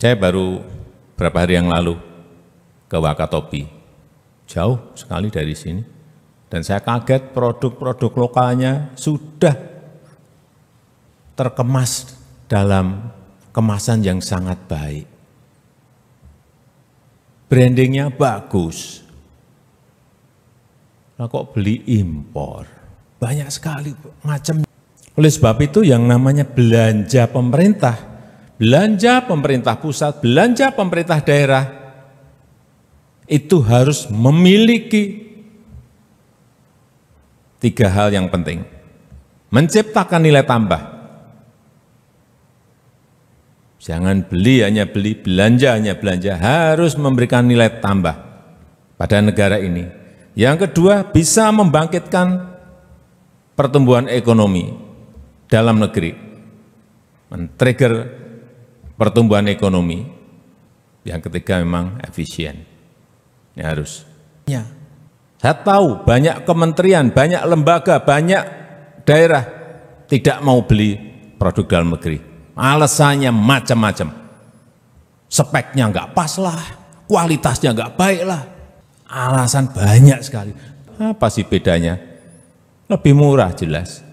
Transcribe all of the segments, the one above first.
Saya baru berapa hari yang lalu ke Wakatobi, jauh sekali dari sini. Dan saya kaget produk-produk lokalnya sudah terkemas dalam kemasan yang sangat baik. Brandingnya bagus. Nah kok beli impor? Banyak sekali macam. Oleh sebab itu yang namanya belanja pemerintah belanja pemerintah pusat, belanja pemerintah daerah, itu harus memiliki tiga hal yang penting. Menciptakan nilai tambah. Jangan beli hanya beli, belanja hanya belanja, harus memberikan nilai tambah pada negara ini. Yang kedua, bisa membangkitkan pertumbuhan ekonomi dalam negeri. Men-trigger pertumbuhan ekonomi. Yang ketiga memang efisien. Ini harus. Ya. Saya tahu banyak kementerian, banyak lembaga, banyak daerah tidak mau beli produk dalam negeri. Alasannya macam-macam. Speknya enggak pas lah, kualitasnya enggak baik lah. Alasan banyak sekali. Apa sih bedanya? Lebih murah jelas.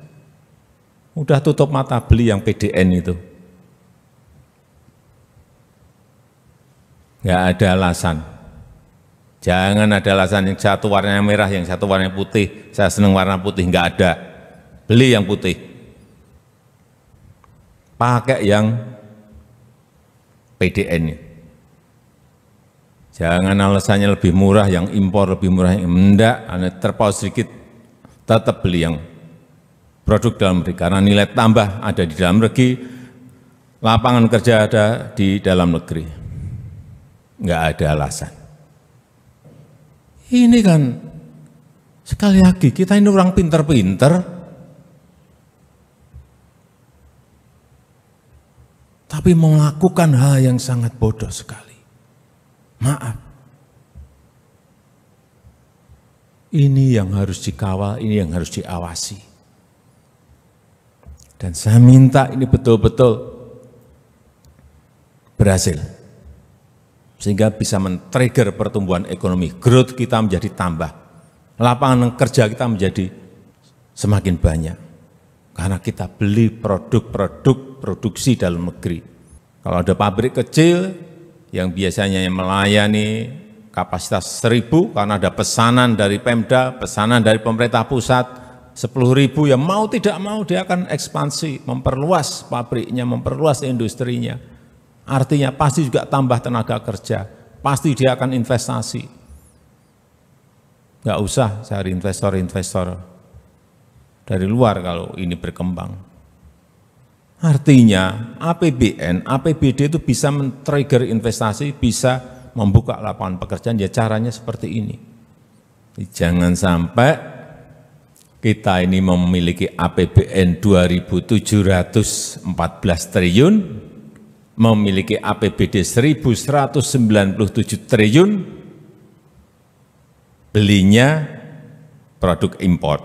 Udah tutup mata beli yang PDN itu. Enggak ada alasan. Jangan ada alasan yang satu warnanya merah, yang satu warnanya putih. Saya senang warna putih, enggak ada. Beli yang putih. Pakai yang PDN. Jangan alasannya lebih murah, yang impor lebih murah. yang anda terpaut sedikit, tetap beli yang produk dalam negeri. Karena nilai tambah ada di dalam negeri, lapangan kerja ada di dalam negeri nggak ada alasan. Ini kan sekali lagi kita ini orang pinter-pinter, tapi melakukan hal yang sangat bodoh sekali. Maaf. Ini yang harus dikawal, ini yang harus diawasi. Dan saya minta ini betul-betul berhasil sehingga bisa men-trigger pertumbuhan ekonomi, growth kita menjadi tambah, lapangan kerja kita menjadi semakin banyak. Karena kita beli produk-produk produksi dalam negeri. Kalau ada pabrik kecil yang biasanya melayani kapasitas seribu karena ada pesanan dari Pemda, pesanan dari pemerintah pusat, sepuluh ribu yang mau tidak mau dia akan ekspansi, memperluas pabriknya, memperluas industrinya Artinya pasti juga tambah tenaga kerja, pasti dia akan investasi. Enggak usah cari investor-investor dari luar kalau ini berkembang. Artinya APBN, APBD itu bisa men-trigger investasi, bisa membuka lapangan pekerjaan, ya caranya seperti ini. Jangan sampai kita ini memiliki APBN 2.714 triliun, memiliki APBD 1.197 triliun, belinya produk import,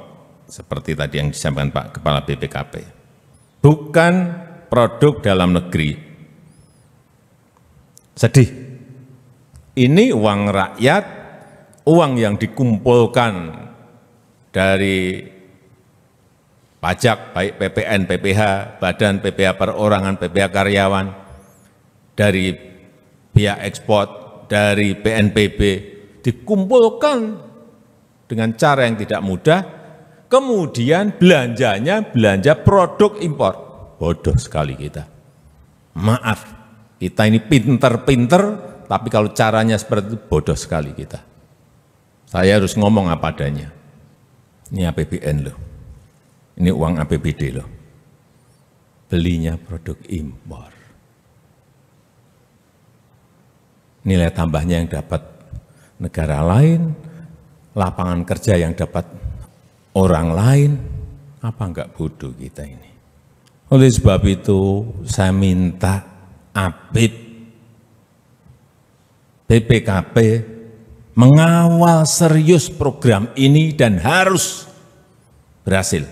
seperti tadi yang disampaikan Pak Kepala BPKP. Bukan produk dalam negeri. Sedih. Ini uang rakyat, uang yang dikumpulkan dari pajak, baik PPN, PPH, badan PPH perorangan, PPH karyawan, dari pihak ekspor, dari PNPB, dikumpulkan dengan cara yang tidak mudah, kemudian belanjanya belanja produk impor. Bodoh sekali kita. Maaf, kita ini pinter-pinter, tapi kalau caranya seperti itu bodoh sekali kita. Saya harus ngomong apa adanya. Ini APBN loh. Ini uang APBD loh. Belinya produk impor. nilai tambahnya yang dapat negara lain, lapangan kerja yang dapat orang lain, apa enggak bodoh kita ini. Oleh sebab itu saya minta APIP, BPKP mengawal serius program ini dan harus berhasil.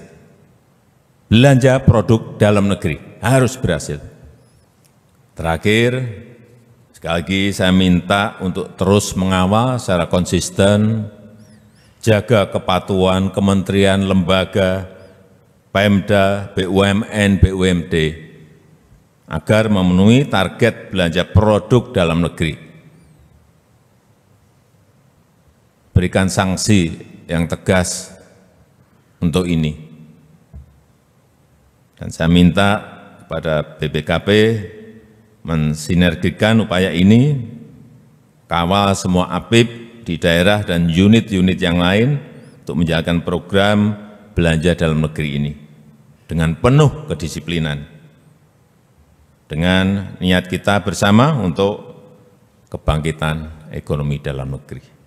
Belanja produk dalam negeri harus berhasil. Terakhir, Sekali lagi saya minta untuk terus mengawal secara konsisten, jaga kepatuhan kementerian, lembaga, Pemda, BUMN, BUMD, agar memenuhi target belanja produk dalam negeri. Berikan sanksi yang tegas untuk ini. Dan saya minta kepada BPKP mensinergikan upaya ini, kawal semua APIP di daerah dan unit-unit yang lain untuk menjalankan program belanja dalam negeri ini dengan penuh kedisiplinan. Dengan niat kita bersama untuk kebangkitan ekonomi dalam negeri.